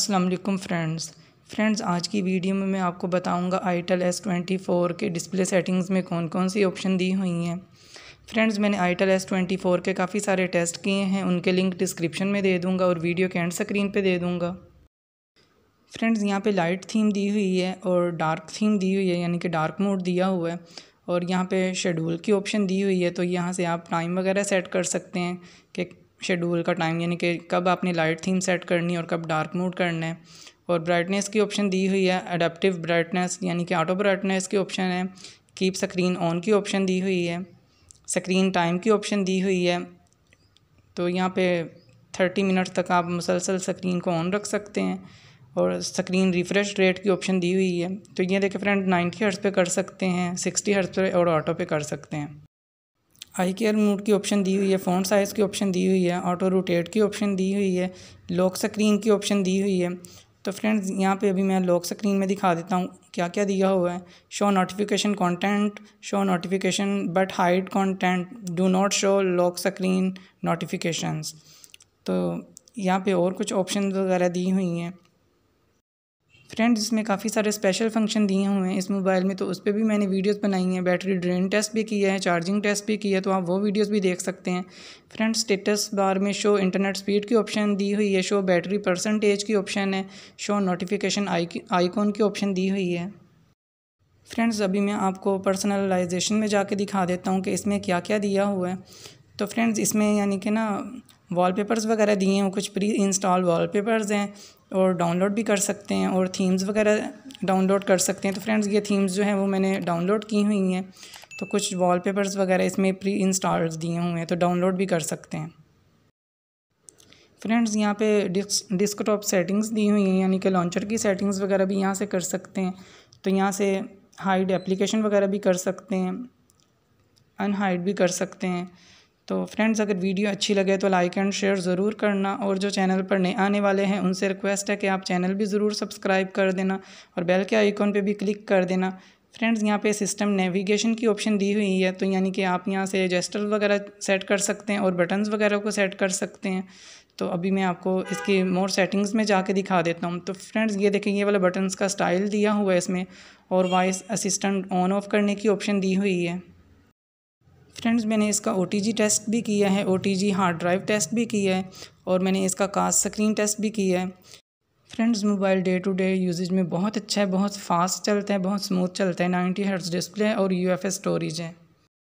Aslam friends friends आज की video में मैं आपको बताऊंगा आईटेल एस ट्वेंटी फ़ोर के डिस्प्ले सेटिंग्स में कौन कौन सी ऑप्शन दी हुई हैं फ्रेंड्स मैंने आईटेल एस ट्वेंटी फ़ोर के काफ़ी सारे टेस्ट किए हैं उनके लिंक डिस्क्रिप्शन में दे दूंगा और वीडियो के एंड स्क्रीन पे दे दूंगा फ्रेंड्स यहाँ पे लाइट थीम दी हुई है और डार्क थीम दी हुई है यानी कि डार्क मोड दिया हुआ है और यहाँ पर शेड्यूल की ऑप्शन दी हुई है तो यहाँ से आप टाइम वगैरह सेट कर सकते हैं कि शेड्यूल का टाइम यानी कि कब आपने लाइट थीम सेट करनी और कब डार्क मूड करना है और ब्राइटनेस की ऑप्शन दी हुई है अडेप्टिव ब्राइटनेस यानी कि ऑटो ब्राइटनेस की ऑप्शन है कीप स्क्रीन ऑन की ऑप्शन दी हुई है स्क्रीन टाइम की ऑप्शन दी हुई है तो यहाँ पे थर्टी मिनट तक आप मुसलसल स्क्रीन को ऑन रख सकते हैं और स्क्रीन रिफ़्रेश रेट की ऑप्शन दी हुई है तो ये देखें फ्रेंड नाइन्टी हर्ट्स पे कर सकते हैं सिक्सटी हर्ट्स पे और ऑटो पे कर सकते हैं आई केयर मूड की ऑप्शन दी हुई है फ़ॉन्ट साइज़ की ऑप्शन दी हुई है ऑटो रोटेट की ऑप्शन दी हुई है लॉक स्क्रीन की ऑप्शन दी हुई है तो फ्रेंड्स यहाँ पे अभी मैं लॉक स्क्रीन में दिखा देता हूँ क्या क्या दिया हुआ है show notification content show notification but hide content do not show lock screen notifications तो यहाँ पे और कुछ ऑप्शन वगैरह दी हुई हैं फ्रेंड्स इसमें काफ़ी सारे स्पेशल फंक्शन दिए हुए हैं इस मोबाइल में तो उस पर भी मैंने वीडियोस बनाई हैं बैटरी ड्रेन टेस्ट भी किया है चार्जिंग टेस्ट भी किया है तो आप वो वीडियोस भी देख सकते हैं फ्रेंड्स स्टेटस बार में शो इंटरनेट स्पीड की ऑप्शन दी हुई है शो बैटरी परसेंटेज की ऑप्शन है शो नोटिफिकेशन आइकॉन की ऑप्शन दी हुई है फ्रेंड्स अभी मैं आपको पर्सनलाइजेशन में जाके दिखा देता हूँ कि इसमें क्या क्या दिया हुआ है तो फ्रेंड्स इसमें यानी कि ना वॉलपेपर्स वगैरह दिए हैं कुछ प्री इंस्टॉल वॉलपेपर्स हैं और डाउनलोड भी कर सकते हैं और थीम्स वगैरह डाउनलोड कर सकते हैं तो फ्रेंड्स ये थीम्स जो हैं वो मैंने डाउनलोड की हुई हैं तो कुछ वॉलपेपर्स वगैरह इसमें प्री इंस्टॉल दिए हुए हैं तो डाउनलोड भी कर सकते हैं फ्रेंड्स यहाँ पे डिस्क डिस्कटॉप सेटिंग्स दी हुई हैं यानी कि लॉन्चर की सेटिंग्स वगैरह भी यहाँ से कर सकते हैं तो यहाँ से हाइड एप्लीकेशन वगैरह भी कर सकते हैं अनहाइड भी कर सकते हैं तो फ्रेंड्स अगर वीडियो अच्छी लगे तो लाइक एंड शेयर ज़रूर करना और जो चैनल पर नए आने वाले हैं उनसे रिक्वेस्ट है कि आप चैनल भी ज़रूर सब्सक्राइब कर देना और बेल के आइकॉन पे भी क्लिक कर देना फ्रेंड्स यहाँ पे सिस्टम नेविगेशन की ऑप्शन दी हुई है तो यानी कि आप यहाँ से जेस्टर वगैरह सेट कर सकते हैं और बटन्स वगैरह को सेट कर सकते हैं तो अभी मैं आपको इसकी मोर सेटिंग्स में जाके दिखा देता हूँ तो फ्रेंड्स ये देखें ये वाला बटन्स का स्टाइल दिया हुआ है इसमें और वॉइस असिस्टेंट ऑन ऑफ करने की ऑप्शन दी हुई है फ्रेंड्स मैंने इसका ओ टेस्ट भी किया है ओ हार्ड ड्राइव टेस्ट भी किया है और मैंने इसका कास्ट स्क्रीन टेस्ट भी किया है friends mobile day to day usage में बहुत अच्छा है बहुत फास्ट चलता है बहुत स्मूथ चलता है नाइन्टी हर्ट्स डिस्प्ले है और यू स्टोरेज है